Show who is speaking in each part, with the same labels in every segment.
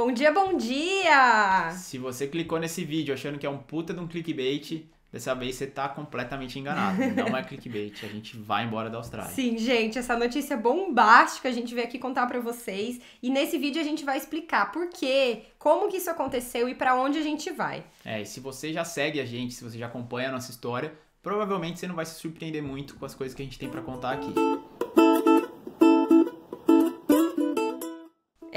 Speaker 1: Bom dia, bom dia!
Speaker 2: Se você clicou nesse vídeo achando que é um puta de um clickbait, dessa vez você tá completamente enganado. Não é clickbait, a gente vai embora da Austrália. Sim,
Speaker 1: gente, essa notícia bombástica a gente veio aqui contar para vocês. E nesse vídeo a gente vai explicar por quê, como que isso aconteceu e para onde a gente vai.
Speaker 2: É, e se você já segue a gente, se você já acompanha a nossa história, provavelmente você não vai se surpreender muito com as coisas que a gente tem para contar aqui. Música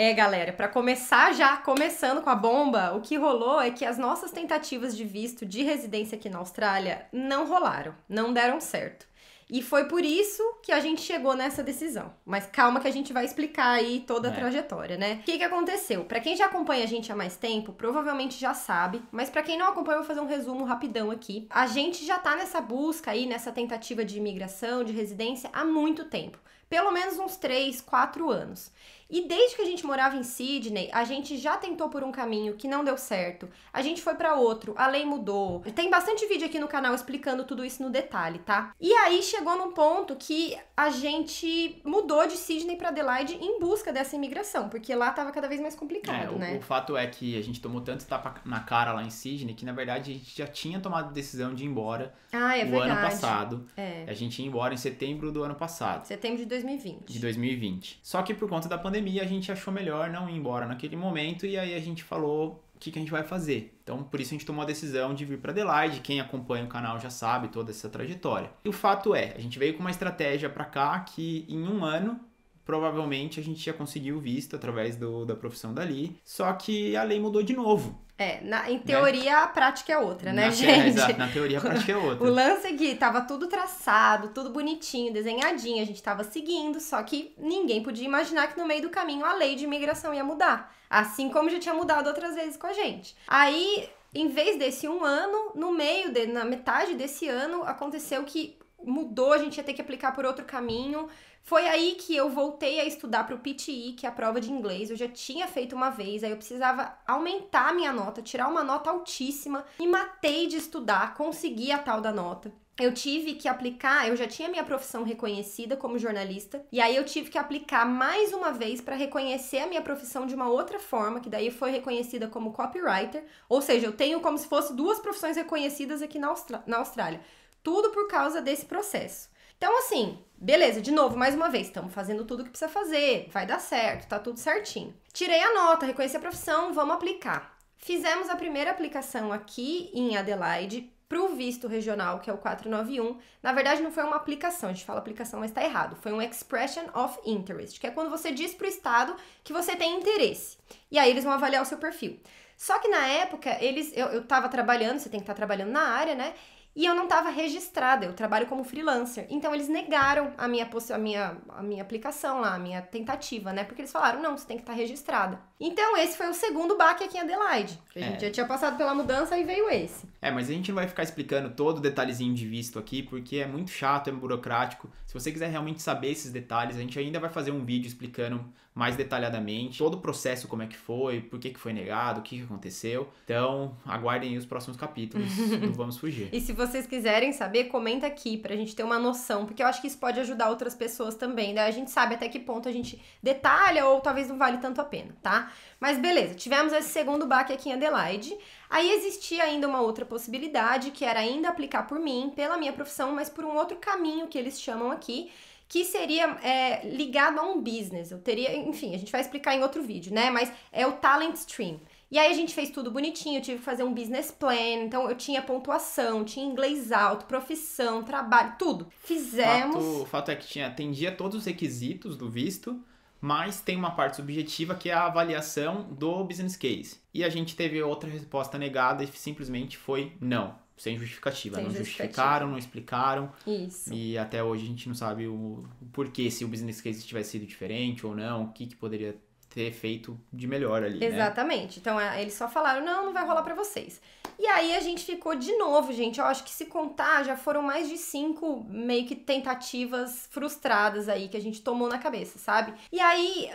Speaker 1: É, galera, para começar já, começando com a bomba, o que rolou é que as nossas tentativas de visto de residência aqui na Austrália não rolaram, não deram certo. E foi por isso que a gente chegou nessa decisão. Mas calma que a gente vai explicar aí toda a é. trajetória, né? O que, que aconteceu? Para quem já acompanha a gente há mais tempo, provavelmente já sabe, mas para quem não acompanha, eu vou fazer um resumo rapidão aqui. A gente já tá nessa busca aí, nessa tentativa de imigração, de residência há muito tempo. Pelo menos uns 3, 4 anos. E desde que a gente morava em Sydney, a gente já tentou por um caminho que não deu certo. A gente foi para outro, a lei mudou. Tem bastante vídeo aqui no canal explicando tudo isso no detalhe, tá? E aí chegou num ponto que a gente mudou de Sydney para Adelaide em busca dessa imigração, porque lá tava cada vez mais complicado, é, né? O
Speaker 2: fato é que a gente tomou tanto tapa na cara lá em Sydney que na verdade a gente já tinha tomado decisão de ir embora
Speaker 1: ah, é o verdade. ano passado. É. A
Speaker 2: gente ia embora em setembro do ano passado.
Speaker 1: Setembro de 2020. De
Speaker 2: 2020. Só que por conta da pandemia pandemia a gente achou melhor não ir embora naquele momento e aí a gente falou o que, que a gente vai fazer. Então, por isso a gente tomou a decisão de vir para Adelaide. Quem acompanha o canal já sabe toda essa trajetória. E o fato é, a gente veio com uma estratégia para cá que em um ano provavelmente a gente ia conseguir o visto através do, da profissão dali. Só que a lei mudou de novo.
Speaker 1: É, na, em né? teoria né? a prática é outra, né, na, é, gente? É, exato, na
Speaker 2: teoria a prática é outra. o
Speaker 1: lance é que tava tudo traçado, tudo bonitinho, desenhadinho, a gente tava seguindo, só que ninguém podia imaginar que no meio do caminho a lei de imigração ia mudar. Assim como já tinha mudado outras vezes com a gente. Aí, em vez desse um ano, no meio, de, na metade desse ano, aconteceu que mudou, a gente ia ter que aplicar por outro caminho. Foi aí que eu voltei a estudar para o PTI, que é a prova de inglês. Eu já tinha feito uma vez, aí eu precisava aumentar minha nota, tirar uma nota altíssima. Me matei de estudar, consegui a tal da nota. Eu tive que aplicar, eu já tinha minha profissão reconhecida como jornalista, e aí eu tive que aplicar mais uma vez para reconhecer a minha profissão de uma outra forma, que daí foi reconhecida como copywriter, ou seja, eu tenho como se fosse duas profissões reconhecidas aqui na, na Austrália tudo por causa desse processo. Então, assim, beleza, de novo, mais uma vez, estamos fazendo tudo o que precisa fazer, vai dar certo, tá tudo certinho. Tirei a nota, reconheci a profissão, vamos aplicar. Fizemos a primeira aplicação aqui em Adelaide para o visto regional, que é o 491. Na verdade, não foi uma aplicação, a gente fala aplicação, mas está errado. Foi um expression of interest, que é quando você diz para o Estado que você tem interesse. E aí eles vão avaliar o seu perfil. Só que na época, eles, eu, eu tava trabalhando, você tem que estar tá trabalhando na área, né? e eu não estava registrada, eu trabalho como freelancer. Então eles negaram a minha, a minha, a minha aplicação lá, a minha tentativa, né? Porque eles falaram, não, você tem que estar tá registrada. Então esse foi o segundo baque aqui em Adelaide. A gente é. já tinha passado pela mudança e veio esse.
Speaker 2: É, mas a gente não vai ficar explicando todo o detalhezinho de visto aqui, porque é muito chato, é burocrático. Se você quiser realmente saber esses detalhes, a gente ainda vai fazer um vídeo explicando mais detalhadamente todo o processo, como é que foi, por que, que foi negado, o que, que aconteceu. Então, aguardem aí os próximos capítulos do Vamos Fugir. e
Speaker 1: se vocês quiserem saber, comenta aqui pra gente ter uma noção, porque eu acho que isso pode ajudar outras pessoas também, né? A gente sabe até que ponto a gente detalha ou talvez não vale tanto a pena, tá? Mas beleza, tivemos esse segundo baque aqui em Adelaide. Aí existia ainda uma outra possibilidade, que era ainda aplicar por mim, pela minha profissão, mas por um outro caminho que eles chamam aqui, que seria é, ligado a um business. Eu teria, enfim, a gente vai explicar em outro vídeo, né? Mas é o Talent Stream. E aí a gente fez tudo bonitinho, eu tive que fazer um business plan, então eu tinha pontuação, tinha inglês alto, profissão, trabalho, tudo. Fizemos. Fato,
Speaker 2: o fato é que tinha, atendia todos os requisitos do visto mas tem uma parte subjetiva que é a avaliação do business case. E a gente teve outra resposta negada e simplesmente foi não, sem justificativa. Sem não justificativa. justificaram, não explicaram. Isso. E até hoje a gente não sabe o, o porquê, se o business case tivesse sido diferente ou não, o que, que poderia ter feito de melhor ali. Né?
Speaker 1: Exatamente. Né? Então é, eles só falaram: não, não vai rolar para vocês. E aí a gente ficou de novo, gente. Eu acho que se contar, já foram mais de cinco meio que tentativas frustradas aí que a gente tomou na cabeça, sabe? E aí,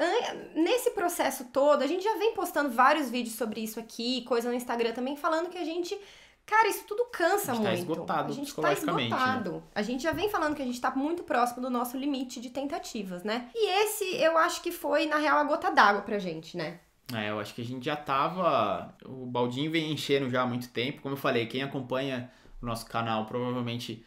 Speaker 1: nesse processo todo, a gente já vem postando vários vídeos sobre isso aqui, coisa no Instagram também, falando que a gente Cara, isso tudo cansa muito. A gente tá muito. tá esgotado a gente tá psicologicamente. Tá esgotado. Né? A gente já vem falando que a gente tá muito próximo do nosso limite de tentativas, né? E esse, eu acho que foi, na real, a gota d'água pra gente, né?
Speaker 2: É, eu acho que a gente já tava... O baldinho vem enchendo já há muito tempo. Como eu falei, quem acompanha o nosso canal provavelmente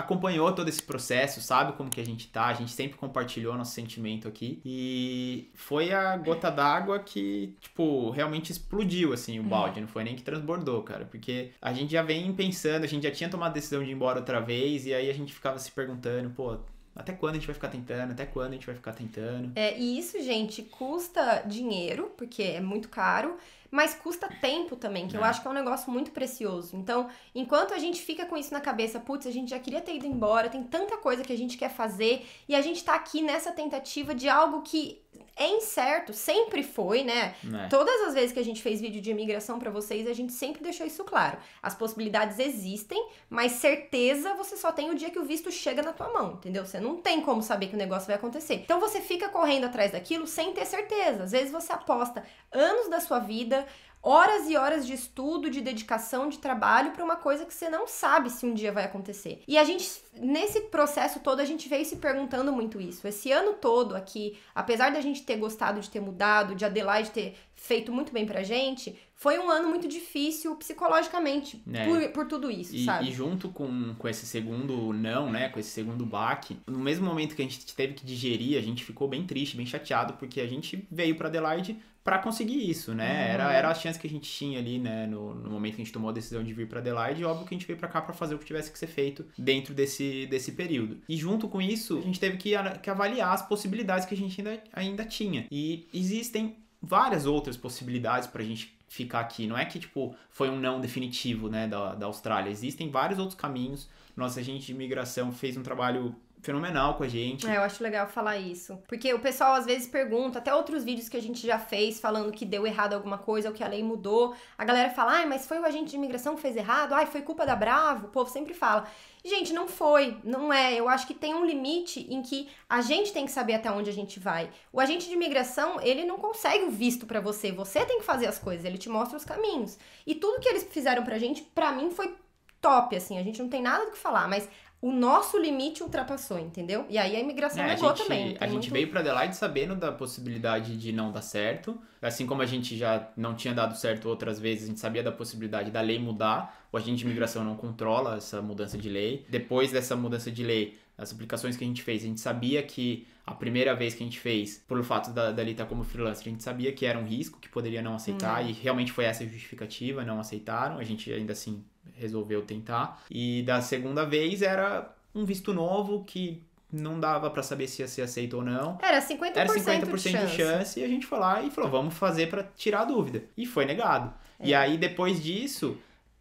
Speaker 2: acompanhou todo esse processo, sabe como que a gente tá, a gente sempre compartilhou nosso sentimento aqui. E foi a gota d'água que, tipo, realmente explodiu, assim, o uhum. balde. Não foi nem que transbordou, cara. Porque a gente já vem pensando, a gente já tinha tomado a decisão de ir embora outra vez, e aí a gente ficava se perguntando, pô, até quando a gente vai ficar tentando? Até quando a gente vai ficar tentando?
Speaker 1: É, e isso, gente, custa dinheiro, porque é muito caro, mas custa tempo também, que é. eu acho que é um negócio muito precioso. Então, enquanto a gente fica com isso na cabeça, putz, a gente já queria ter ido embora, tem tanta coisa que a gente quer fazer, e a gente tá aqui nessa tentativa de algo que é incerto, sempre foi, né? É. Todas as vezes que a gente fez vídeo de imigração para vocês, a gente sempre deixou isso claro. As possibilidades existem, mas certeza você só tem o dia que o visto chega na tua mão, entendeu? Você não tem como saber que o negócio vai acontecer. Então você fica correndo atrás daquilo sem ter certeza. Às vezes você aposta anos da sua vida, horas e horas de estudo, de dedicação, de trabalho para uma coisa que você não sabe se um dia vai acontecer. E a gente, nesse processo todo, a gente veio se perguntando muito isso. Esse ano todo aqui, apesar da gente ter gostado de ter mudado, de Adelaide ter feito muito bem pra gente, foi um ano muito difícil psicologicamente é. por, por, tudo isso, e, sabe? E
Speaker 2: junto com, com esse segundo não, né? Com esse segundo baque, no mesmo momento que a gente teve que digerir, a gente ficou bem triste, bem chateado, porque a gente veio para Adelaide para conseguir isso, né? Uhum. Era, era a chance que a gente tinha ali, né? No, no momento que a gente tomou a decisão de vir para Adelaide, óbvio que a gente veio para cá para fazer o que tivesse que ser feito dentro desse, desse período. E junto com isso, a gente teve que, que avaliar as possibilidades que a gente ainda, ainda tinha. E existem várias outras possibilidades para a gente ficar aqui. Não é que, tipo, foi um não definitivo, né, da, da Austrália. Existem vários outros caminhos. Nossa gente de imigração fez um trabalho fenomenal com a gente. É,
Speaker 1: eu acho legal falar isso. Porque o pessoal às vezes pergunta, até outros vídeos que a gente já fez falando que deu errado alguma coisa ou que a lei mudou. A galera fala, ai, mas foi o agente de imigração que fez errado, ai, foi culpa da Bravo. O povo sempre fala. Gente, não foi, não é. Eu acho que tem um limite em que a gente tem que saber até onde a gente vai. O agente de imigração, ele não consegue o visto para você. Você tem que fazer as coisas, ele te mostra os caminhos. E tudo que eles fizeram pra gente, pra mim, foi top, assim. A gente não tem nada do que falar, mas o nosso limite ultrapassou, entendeu? E aí a imigração é, negou a gente, também. A é muito... gente
Speaker 2: veio para Adelaide sabendo da possibilidade de não dar certo, assim como a gente já não tinha dado certo outras vezes, a gente sabia da possibilidade da lei mudar. O agente de imigração não controla essa mudança de lei. Depois dessa mudança de lei, as aplicações que a gente fez, a gente sabia que a primeira vez que a gente fez, pelo fato da, da estar tá como freelancer, a gente sabia que era um risco, que poderia não aceitar, hum. e realmente foi essa a justificativa, não aceitaram. A gente ainda assim resolveu tentar. E da segunda vez era um visto novo que não dava para saber se ia ser aceito ou não. Era
Speaker 1: 50%, Era 50 de, chance. de chance.
Speaker 2: E a gente foi lá e falou, vamos fazer para tirar a dúvida. E foi negado. É. E aí, depois disso,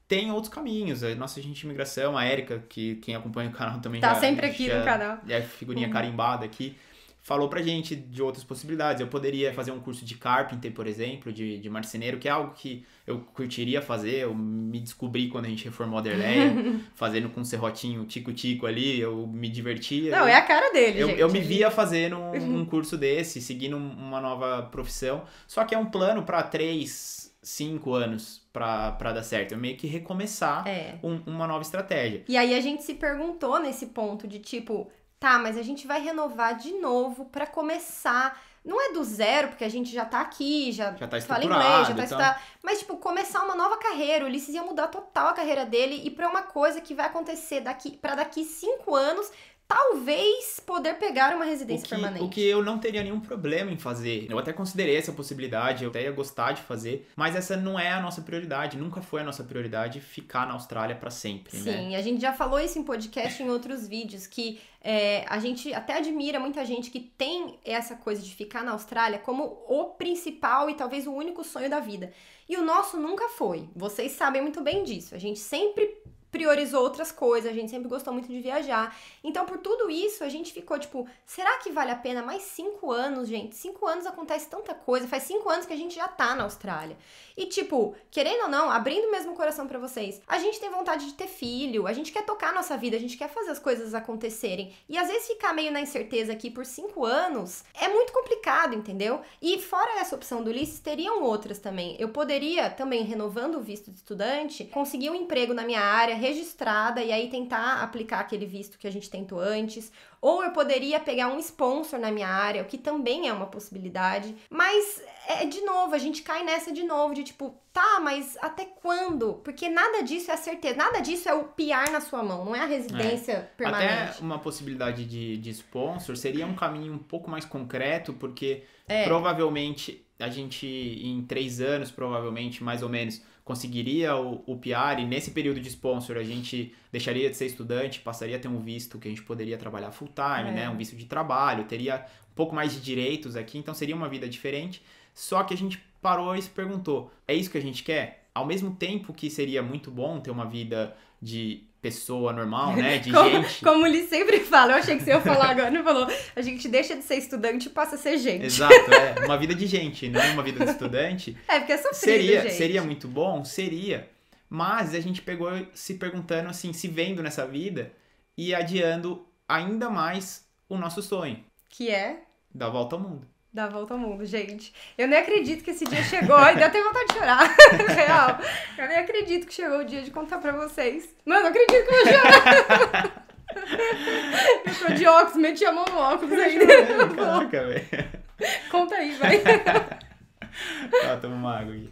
Speaker 2: tem outros caminhos. A nossa gente de imigração, a Érica, que quem acompanha o canal também tá já... Tá sempre aqui já, no canal. É figurinha uhum. carimbada aqui falou pra gente de outras possibilidades. Eu poderia fazer um curso de carpinter, por exemplo, de, de marceneiro, que é algo que eu curtiria fazer. Eu me descobri quando a gente reformou a Derleia, fazendo com um serrotinho tico-tico ali, eu me divertia. Não, eu, é a
Speaker 1: cara dele, eu, gente. Eu
Speaker 2: me via fazendo um, curso desse, seguindo uma nova profissão. Só que é um plano para três, cinco anos para dar certo. Eu meio que recomeçar é. um, uma nova
Speaker 1: estratégia. E aí a gente se perguntou nesse ponto de tipo tá, mas a gente vai renovar de novo para começar. Não é do zero, porque a gente já tá aqui, já, já tá fala inglês, já tá, está... Mas, tipo, começar uma nova carreira. O Ulisses ia mudar total a carreira dele e pra uma coisa que vai acontecer daqui para daqui cinco anos talvez poder pegar uma residência o que, permanente. O
Speaker 2: que eu não teria nenhum problema em fazer. Eu até considerei essa possibilidade, eu até ia gostar de fazer, mas essa não é a nossa prioridade, nunca foi a nossa prioridade ficar na Austrália para sempre, né? Sim,
Speaker 1: né? a gente já falou isso em podcast em outros vídeos que é, a gente até admira muita gente que tem essa coisa de ficar na Austrália como o principal e talvez o único sonho da vida. E o nosso nunca foi. Vocês sabem muito bem disso. A gente sempre priorizou outras coisas, a gente sempre gostou muito de viajar. Então, por tudo isso, a gente ficou tipo, será que vale a pena mais cinco anos, gente? Cinco anos acontece tanta coisa, faz cinco anos que a gente já tá na Austrália. E tipo, querendo ou não, abrindo o mesmo coração para vocês, a gente tem vontade de ter filho, a gente quer tocar nossa vida, a gente quer fazer as coisas acontecerem. E às vezes ficar meio na incerteza aqui por cinco anos é muito complicado, entendeu? E fora essa opção do Ulisses, teriam outras também. Eu poderia também, renovando o visto de estudante, conseguir um emprego na minha área, registrada e aí tentar aplicar aquele visto que a gente tentou antes. Ou eu poderia pegar um sponsor na minha área, o que também é uma possibilidade. Mas é, é de novo, a gente cai nessa de novo de tipo, tá, mas até quando? Porque nada disso é certeza, nada disso é o PR na sua mão, não é a é. residência é. permanente. Até
Speaker 2: uma possibilidade de, de sponsor seria um caminho um pouco mais concreto, porque é. provavelmente a gente em três anos, provavelmente, mais ou menos, conseguiria o, o PR e nesse período de sponsor a gente deixaria de ser estudante, passaria a ter um visto que a gente poderia trabalhar full time, né? é. né? Um visto de trabalho, teria um pouco mais de direitos aqui, então seria uma vida diferente. Só que a gente parou e se perguntou: é isso que a gente quer? ao mesmo tempo que seria muito bom ter uma vida de pessoa normal, né? De como, gente. Como
Speaker 1: ele sempre fala, eu achei que você ia falar agora, não falou. A gente deixa de ser estudante e passa a ser gente. Exato, é.
Speaker 2: Uma vida de gente, não né? uma vida de estudante.
Speaker 1: É, porque é sofrido, seria, gente. Seria
Speaker 2: muito bom? Seria. Mas a gente pegou se perguntando, assim, se vendo nessa vida e adiando ainda mais o nosso sonho. Que é? Dar volta ao mundo
Speaker 1: da volta ao mundo, gente. Eu nem acredito que esse dia chegou, ainda tenho vontade de chorar, real. Eu nem acredito que chegou o dia de contar pra vocês. Mano, eu acredito que eu vou chorar. eu tô de óculos, meti a mão no óculos ainda. Caraca, velho. Conta aí, vai. tá,
Speaker 2: toma uma água aqui.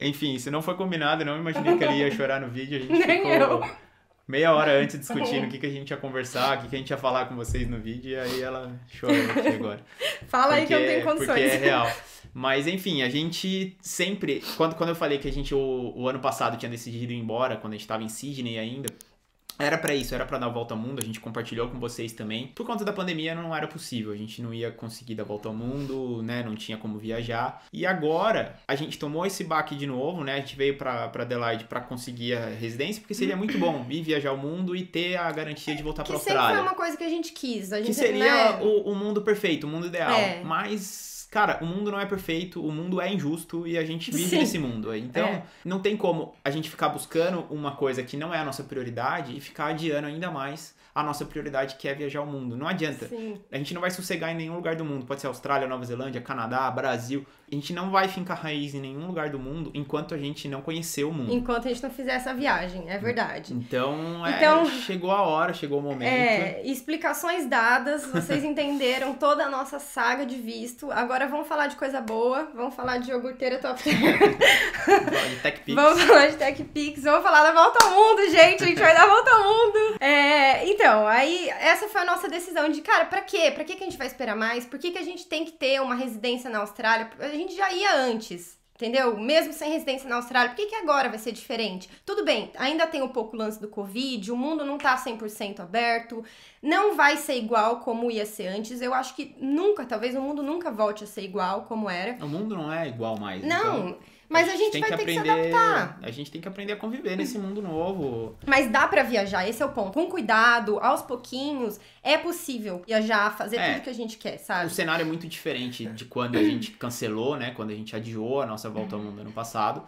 Speaker 2: Enfim, se não foi combinado, não imaginei que ele ia chorar no vídeo. A gente Nem ficou... eu meia hora antes tá discutindo o que, que a gente ia conversar, o que, que a gente ia falar com vocês no vídeo, e aí ela chorou aqui agora. Fala porque, aí que eu não tenho condições. Porque é real. Mas enfim, a gente sempre. Quando, quando eu falei que a gente o, o ano passado tinha decidido ir embora, quando a gente estava em Sydney ainda, era para isso, era para dar a volta ao mundo, a gente compartilhou com vocês também. Por conta da pandemia não era possível, a gente não ia conseguir dar a volta ao mundo, né? Não tinha como viajar. E agora a gente tomou esse baque de novo, né? A gente veio para Adelaide para conseguir a residência, porque seria muito bom vir viajar o mundo e ter a garantia de voltar para Austrália. Que sempre foi
Speaker 1: uma coisa que a gente quis, a gente, Que seria né?
Speaker 2: o, o mundo perfeito, o mundo ideal, é. mas cara, o mundo não é perfeito, o mundo é injusto e a gente vive Sim. nesse mundo. Então, é. não tem como a gente ficar buscando uma coisa que não é a nossa prioridade e ficar adiando ainda mais a nossa prioridade que é viajar o mundo. Não adianta. Sim. A gente não vai sossegar em nenhum lugar do mundo. Pode ser Austrália, Nova Zelândia, Canadá, Brasil. A gente não vai fincar raiz em nenhum lugar do mundo enquanto a gente não conhecer o mundo.
Speaker 1: Enquanto a gente não fizer essa viagem, é verdade.
Speaker 2: Então, é, então chegou a hora, chegou o momento. É,
Speaker 1: explicações dadas, vocês entenderam toda a nossa saga de visto. Agora vamos falar de coisa boa, vamos falar de jogurteira top. de Tech Pix. Vamos falar de Tech Pix, vamos falar da volta ao mundo, gente. A gente vai dar volta ao mundo. É, então, então, aí essa foi a nossa decisão de, cara, para quê? Para que que a gente vai esperar mais? Por que que a gente tem que ter uma residência na Austrália? A gente já ia antes. Entendeu? Mesmo sem residência na Austrália, por que, que agora vai ser diferente? Tudo bem, ainda tem um pouco o lance do Covid, o mundo não tá 100% aberto, não vai ser igual como ia ser antes. Eu acho que nunca, talvez o mundo nunca volte a ser igual como era.
Speaker 2: O mundo não é igual mais. Não. Então...
Speaker 1: Mas a gente, a gente tem vai que ter aprender, que se adaptar.
Speaker 2: A gente tem que aprender a conviver nesse uhum. mundo novo.
Speaker 1: Mas dá para viajar, esse é o ponto. Com cuidado, aos pouquinhos, é possível viajar, fazer é, tudo que a gente quer, sabe?
Speaker 2: O cenário é muito diferente de quando a uhum. gente cancelou, né? Quando a gente adiou a nossa volta ao mundo ano passado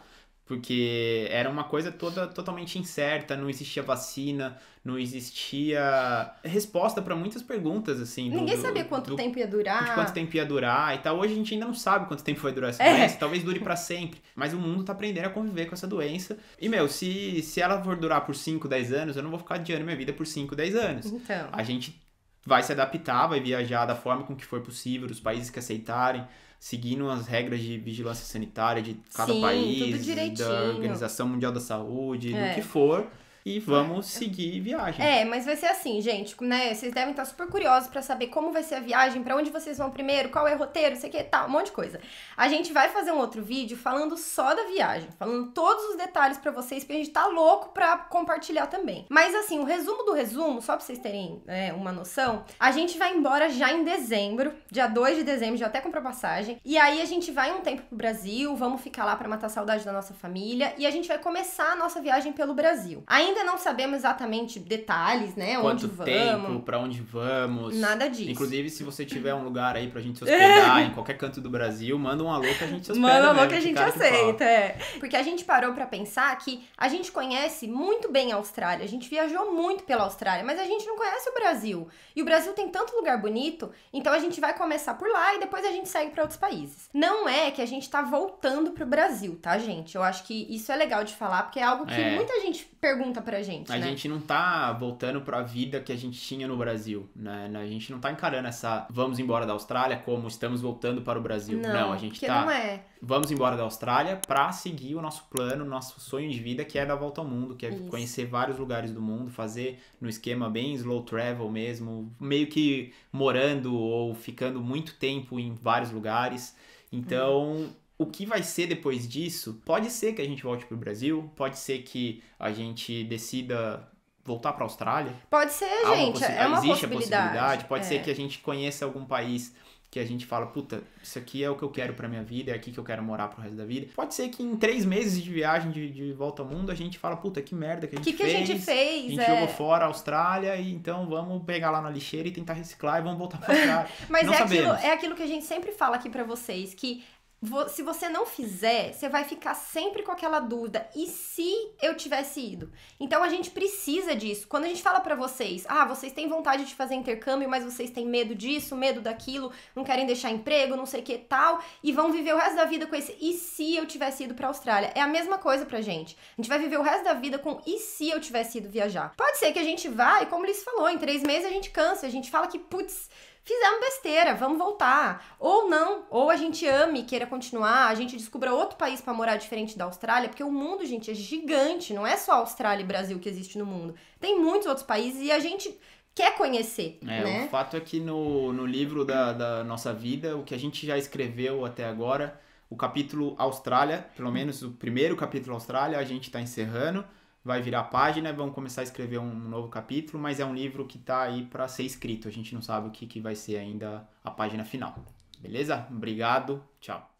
Speaker 2: porque era uma coisa toda totalmente incerta, não existia vacina, não existia resposta para muitas perguntas, assim. Do, Ninguém sabia quanto do, tempo
Speaker 1: ia durar. quanto
Speaker 2: tempo ia durar e tal. Hoje a gente ainda não sabe quanto tempo vai durar essa é. doença, talvez dure para sempre. Mas o mundo tá aprendendo a conviver com essa doença. E, meu, se, se ela for durar por 5, 10 anos, eu não vou ficar adiando minha vida por 5, 10 anos. Então. A gente vai se adaptar, vai viajar da forma com que for possível, os países que aceitarem seguindo as regras de vigilância sanitária de cada Sim, país, da Organização Mundial da Saúde, é. do que for e é. vamos seguir viagem. É,
Speaker 1: mas vai ser assim, gente, né? Vocês devem estar super curiosos para saber como vai ser a viagem, para onde vocês vão primeiro, qual é o roteiro, sei que tal, um monte de coisa. A gente vai fazer um outro vídeo falando só da viagem, falando todos os detalhes para vocês, porque a gente tá louco para compartilhar também. Mas assim, o resumo do resumo, só para vocês terem né, uma noção, a gente vai embora já em dezembro, dia 2 de dezembro, já até comprou passagem. E aí a gente vai um tempo pro Brasil, vamos ficar lá para matar saudade da nossa família e a gente vai começar a nossa viagem pelo Brasil. Ainda Ainda não sabemos exatamente detalhes, né? Quanto onde vamos. tempo,
Speaker 2: pra onde vamos. Nada disso. Inclusive, se você tiver um lugar aí pra gente se hospedar, em qualquer canto do Brasil, manda um alô que a gente se hospeda. Manda um alô que a gente aceita,
Speaker 1: é. Porque a gente parou pra pensar que a gente conhece muito bem a Austrália, a gente viajou muito pela Austrália, mas a gente não conhece o Brasil. E o Brasil tem tanto lugar bonito, então a gente vai começar por lá e depois a gente segue pra outros países. Não é que a gente tá voltando pro Brasil, tá, gente? Eu acho que isso é legal de falar, porque é algo que é. muita gente pergunta pra gente. A né? gente
Speaker 2: não tá voltando pra vida que a gente tinha no Brasil, né? A gente não tá encarando essa vamos embora da Austrália como estamos voltando para o Brasil. Não, não a gente tá. Não é. Vamos embora da Austrália pra seguir o nosso plano, nosso sonho de vida, que é dar volta ao mundo, que é Isso. conhecer vários lugares do mundo, fazer no esquema bem slow travel mesmo, meio que morando ou ficando muito tempo em vários lugares. Então, o que vai ser depois disso, pode ser que a gente volte pro Brasil, pode ser que a gente decida voltar para a Austrália. Pode ser, gente. Possi... É uma Existe possibilidade. a possibilidade. Pode é. ser que a gente conheça algum país que a gente fala, puta, isso aqui é o que eu quero pra minha vida, é aqui que eu quero morar pro resto da vida. Pode ser que em três meses de viagem de, de volta ao mundo a gente fala, puta, que merda que a gente que que fez. O que a gente
Speaker 1: fez? A gente é... jogou
Speaker 2: fora a Austrália e então vamos pegar lá na lixeira e tentar reciclar e vamos voltar pra Austrália. Mas Não é aquilo, é
Speaker 1: aquilo que a gente sempre fala aqui para vocês, que se você não fizer, você vai ficar sempre com aquela dúvida. E se eu tivesse ido? Então a gente precisa disso. Quando a gente fala para vocês, ah, vocês têm vontade de fazer intercâmbio, mas vocês têm medo disso, medo daquilo, não querem deixar emprego, não sei que tal, e vão viver o resto da vida com esse e se eu tivesse ido para Austrália. É a mesma coisa pra gente. A gente vai viver o resto da vida com e se eu tivesse ido viajar. Pode ser que a gente vá e como eles falou, em três meses a gente cansa, a gente fala que putz, fizemos besteira, vamos voltar. Ou não, ou a gente ame e queira continuar, a gente descubra outro país para morar diferente da Austrália, porque o mundo, gente, é gigante, não é só Austrália e Brasil que existe no mundo. Tem muitos outros países e a gente quer conhecer. É, né? o
Speaker 2: fato é que no, no livro da, da nossa vida, o que a gente já escreveu até agora, o capítulo Austrália, pelo menos o primeiro capítulo Austrália, a gente está encerrando vai virar página, vamos começar a escrever um novo capítulo, mas é um livro que está aí para ser escrito. A gente não sabe o que, que vai ser ainda a página final. Beleza? Obrigado, tchau.